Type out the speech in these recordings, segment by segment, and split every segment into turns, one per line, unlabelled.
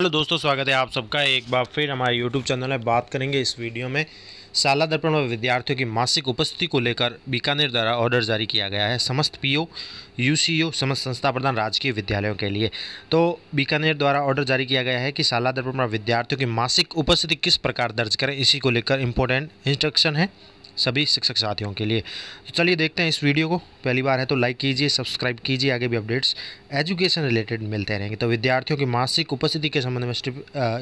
hello दोस्तों स्वागत है आप सबका एक बार फिर हमारे यूट्यूब चैनल में बात करेंगे इस वीडियो में शाला दर्पण में विद्यार्थियों की मासिक उपस्थिति को लेकर बीकानेर द्वारा ऑर्डर जारी किया गया है समस्त पीओ यूसीओ समस्त संस्था प्रधान राजकीय विद्यालयों के लिए तो बीकानेर द्वारा ऑर्डर जारी किया गया है कि शाला दर्पण में विद्यार्थियों की मासिक उपस्थिति किस प्रकार दर्ज करें इसी को लेकर इम्पोर्टेंट इंस्ट्रक्शन है सभी शिक्षक साथियों के लिए तो चलिए देखते हैं इस वीडियो को पहली बार है तो लाइक कीजिए सब्सक्राइब कीजिए आगे भी अपडेट्स एजुकेशन रिलेटेड मिलते रहेंगे तो विद्यार्थियों की मासिक उपस्थिति के संबंध में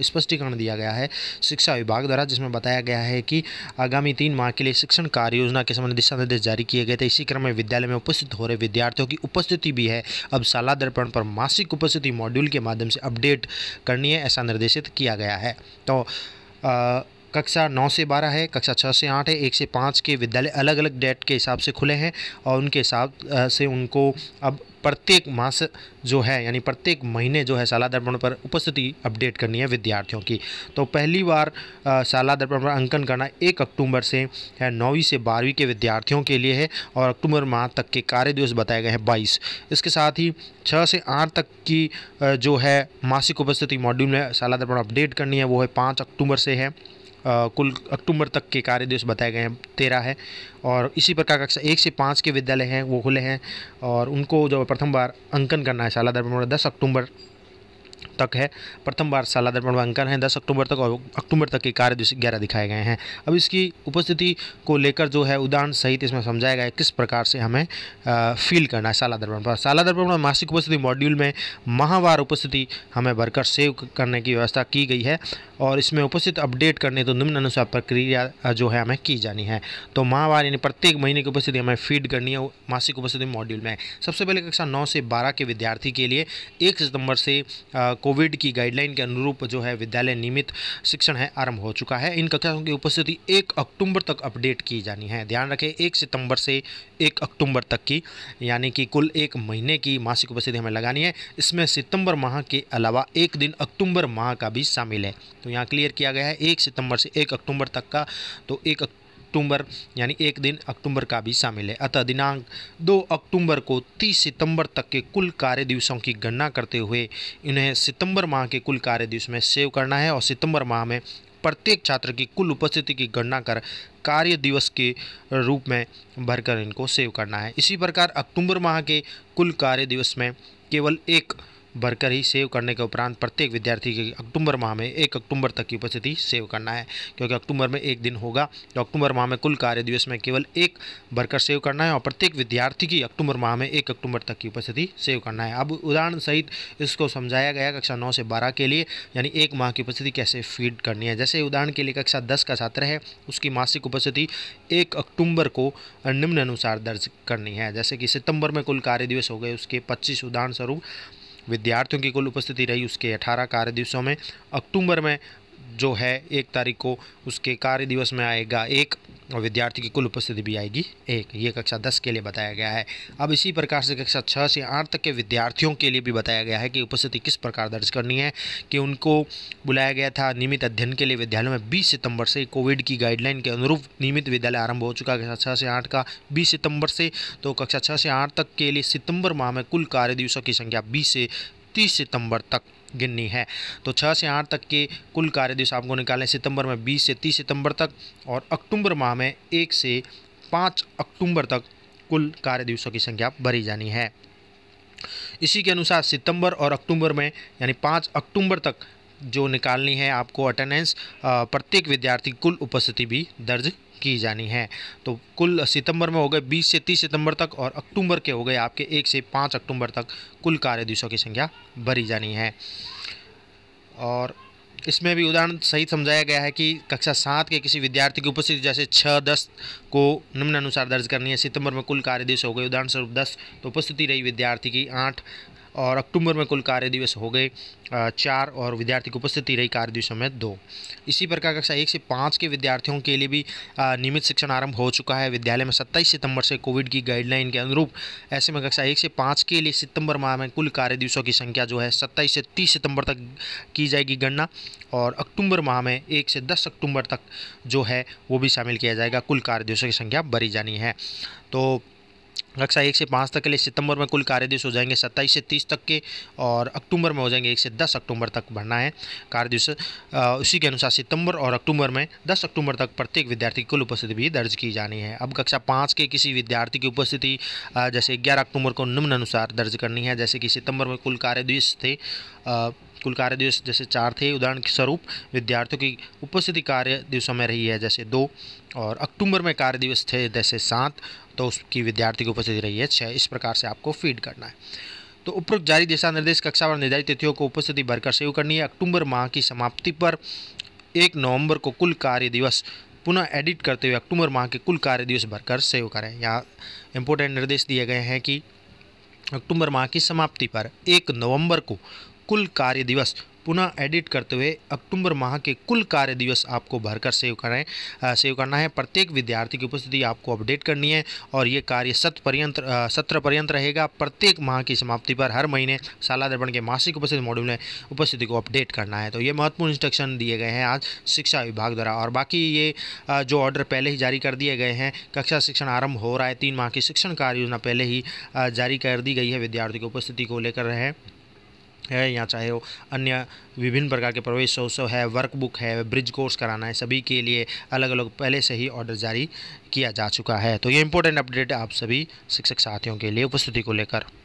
स्पष्टीकरण दिया गया है शिक्षा विभाग द्वारा जिसमें बताया गया है कि आगामी तीन माह के लिए शिक्षण कार्य योजना के संबंध दिशा निर्देश जारी किए गए थे इसी क्रम में विद्यालय में उपस्थित हो रहे विद्यार्थियों की उपस्थिति भी है अब शाला दर्पण पर मासिक उपस्थिति मॉड्यूल के माध्यम से अपडेट करनी है ऐसा निर्देशित किया गया है तो कक्षा नौ से बारह है कक्षा छः से आठ है एक से पाँच के विद्यालय अलग अलग डेट के हिसाब से खुले हैं और उनके हिसाब से उनको अब प्रत्येक मास जो है यानी प्रत्येक महीने जो है शाला दर्पण पर उपस्थिति अपडेट करनी है विद्यार्थियों की तो पहली बार शाला दर्पण पर अंकन करना एक अक्टूबर से है नौवीं से बारहवीं के विद्यार्थियों के लिए है और अक्टूबर माह तक के कार्य दिवस बताए गए हैं बाईस इसके साथ ही छः से आठ तक की जो है मासिक उपस्थिति मॉड्यूल में शाला दर्पण अपडेट करनी है वो है पाँच अक्टूबर से है कुल अक्टूबर तक के कार्य दिवस बताए गए हैं तेरह है और इसी प्रकार कक्षा एक से पाँच के विद्यालय हैं वो खुले हैं और उनको जो प्रथम बार अंकन करना है शाला दर्पण दस अक्टूबर तक है प्रथम बार शाला दर्पण अंकन है दस अक्टूबर तक और अक्टूबर तक के कार्य जो ग्यारह दिखाए गए हैं अब इसकी उपस्थिति को लेकर जो है उदाहरण सहित इसमें समझाया गया है किस प्रकार से हमें फील करना है शाला दर्पण पर शाला दर्पण में मासिक उपस्थिति मॉड्यूल में माहवार उपस्थिति हमें भरकर सेव करने की व्यवस्था की गई है और इसमें उपस्थित अपडेट करने तो निम्न अनुसार प्रक्रिया जो है हमें की जानी है तो माहवार यानी प्रत्येक महीने की उपस्थिति हमें फीड करनी है मासिक उपस्थिति मॉड्यूल में सबसे पहले कक्षा नौ से बारह के विद्यार्थी के लिए एक सितंबर से को कोविड की गाइडलाइन के अनुरूप जो है विद्यालय नियमित शिक्षण है आरंभ हो चुका है इन कक्षाओं की उपस्थिति एक अक्टूबर तक अपडेट की जानी है ध्यान रखें एक सितंबर से एक अक्टूबर तक की यानी कि कुल एक महीने की मासिक उपस्थिति हमें लगानी है इसमें सितंबर माह के अलावा एक दिन अक्टूबर माह का भी शामिल है तो यहाँ क्लियर किया गया है एक सितंबर से एक अक्टूबर तक का तो एक अक्टूबर यानी एक दिन अक्टूबर का भी शामिल है अतः दिनांक 2 अक्टूबर को 30 सितंबर तक के कुल कार्य दिवसों की गणना करते हुए इन्हें सितंबर माह के कुल कार्य दिवस में सेव करना है और सितंबर माह में प्रत्येक छात्र की कुल उपस्थिति की गणना कर कार्य दिवस के रूप में भरकर इनको सेव करना है इसी प्रकार अक्टूबर माह के कुल कार्य दिवस में केवल एक भरकर ही सेव करने के उपरांत प्रत्येक विद्यार्थी के अक्टूबर माह में एक अक्टूबर तक की उपस्थिति सेव करना है क्योंकि अक्टूबर में एक दिन होगा तो अक्टूबर माह में कुल कार्य दिवस में केवल एक भरकर सेव करना है और प्रत्येक विद्यार्थी की अक्टूबर माह में एक अक्टूबर तक की उपस्थिति सेव करना है अब उदाहरण सहित इसको समझाया गया कक्षा नौ से बारह के लिए यानी एक माह की उपस्थिति कैसे फीड करनी है जैसे उदाहरण के लिए कक्षा दस का छात्र है उसकी मासिक उपस्थिति एक अक्टूबर को निम्न अनुसार दर्ज करनी है जैसे कि सितंबर में कुल कार्य दिवस हो गए उसके पच्चीस उदाहरण स्वरूप विद्यार्थियों की कुल उपस्थिति रही उसके अठारह कार्य दिवसों में अक्टूबर में जो है एक तारीख को उसके कार्य दिवस में आएगा एक और विद्यार्थी की कुल उपस्थिति भी आएगी एक ये कक्षा दस के लिए बताया गया है अब इसी प्रकार से कक्षा छः से आठ तक के विद्यार्थियों के लिए भी बताया गया है कि उपस्थिति किस प्रकार दर्ज करनी है कि उनको बुलाया गया था नियमित अध्ययन के लिए विद्यालय में बीस सितंबर से कोविड की गाइडलाइन के अनुरूप नियमित विद्यालय आरंभ हो चुका है कक्षा छः से आठ का बीस सितंबर से तो कक्षा छः से आठ तक के लिए सितंबर माह में कुल कार्य दिवसों की संख्या बीस से तीस सितंबर तक गिननी है तो 6 से आठ तक के कुल कार्य दिवस आपको निकालें सितंबर में बीस से तीस सितंबर तक और अक्टूबर माह में एक से पाँच अक्टूबर तक कुल कार्य दिवसों की संख्या भरी जानी है इसी के अनुसार सितंबर और अक्टूबर में यानी पाँच अक्टूबर तक जो निकालनी है आपको अटेंडेंस प्रत्येक विद्यार्थी कुल उपस्थिति भी दर्ज की जानी है तो कुल सितंबर में हो गए 20 से 30 सितंबर तक और अक्टूबर के हो गए आपके 1 से 5 अक्टूबर तक कुल कार्य दिवसों की संख्या भरी जानी है और इसमें भी उदाहरण सही समझाया गया है कि कक्षा सात के किसी विद्यार्थी की उपस्थिति जैसे छः दस को निम्न अनुसार दर्ज करनी है सितंबर में कुल कार्य दिवस हो गए उदाहरण स्वरूप दस तो उपस्थिति रही विद्यार्थी की आठ और अक्टूबर में कुल कार्य दिवस हो गए चार और विद्यार्थी की उपस्थिति रही कार्य दिवसों में दो इसी प्रकार कक्षा एक से पाँच के विद्यार्थियों के लिए भी नियमित शिक्षण आरंभ हो चुका है विद्यालय में सत्ताईस सितंबर से कोविड की गाइडलाइन के अनुरूप ऐसे में कक्षा एक से पाँच के लिए सितंबर माह में कुल कार्य दिवसों की संख्या जो है सत्ताईस से तीस सितंबर तक की जाएगी गणना और अक्टूबर माह में एक से दस अक्टूबर तक जो है वो भी शामिल किया जाएगा कुल कार्य दिवसों की संख्या बढ़ी जानी है तो कक्षा एक से पाँच तक के लिए सितंबर में कुल कार्य दिवस हो जाएंगे सत्ताईस से तीस तक के और अक्टूबर में हो जाएंगे एक से दस अक्टूबर तक भरना है कार्य दिवस उसी के अनुसार सितंबर और अक्टूबर में दस अक्टूबर तक प्रत्येक विद्यार्थी की कुल उपस्थिति भी दर्ज की जानी है अब कक्षा पाँच के किसी विद्यार्थी की उपस्थिति जैसे ग्यारह अक्टूबर को निम्न अनुसार दर्ज करनी है जैसे कि सितंबर में कुल कार्य दिवस थे कुल कार्य दिवस जैसे चार थे उदाहरण के स्वरूप विद्यार्थियों की उपस्थिति कार्य दिवसों में रही है जैसे दो और अक्टूबर में कार्य दिवस थे जैसे सात तो उसकी विद्यार्थी की उपस्थिति रही है छः इस प्रकार से आपको फीड करना है तो उपरोक्त जारी दिशा निर्देश कक्षा और निर्धारित तिथियों को उपस्थिति भरकर सेव करनी है अक्टूबर माह की समाप्ति पर एक नवंबर को कुल कार्य दिवस पुनः एडिट करते हुए अक्टूबर माह के कुल कार्य दिवस भरकर सेव करें यहाँ इम्पोर्टेंट निर्देश दिए गए हैं कि अक्टूबर माह की समाप्ति पर एक नवंबर को कुल कार्य दिवस पुनः एडिट करते हुए अक्टूबर माह के कुल कार्य दिवस आपको भरकर सेव करें सेव करना है प्रत्येक विद्यार्थी की उपस्थिति आपको अपडेट करनी है और ये कार्य सत्र पर्यंत सत्र पर्यंत रहेगा प्रत्येक माह की समाप्ति पर हर महीने शाला दर्पण के मासिक उपस्थिति मॉड्यूल में उपस्थिति को अपडेट करना है तो ये महत्वपूर्ण इंस्ट्रक्शन दिए गए हैं आज शिक्षा विभाग द्वारा और बाकी ये जो ऑर्डर पहले ही जारी कर दिए गए हैं कक्षा शिक्षण आरंभ हो रहा है तीन माह की शिक्षण कार्य योजना पहले ही जारी कर दी गई है विद्यार्थी की उपस्थिति को लेकर रहे हैं है या चाहे वो अन्य विभिन्न प्रकार के प्रवेश उत्सव है वर्कबुक है ब्रिज कोर्स कराना है सभी के लिए अलग अलग पहले से ही ऑर्डर जारी किया जा चुका है तो ये इंपॉर्टेंट अपडेट आप सभी शिक्षक साथियों के लिए उपस्थिति को लेकर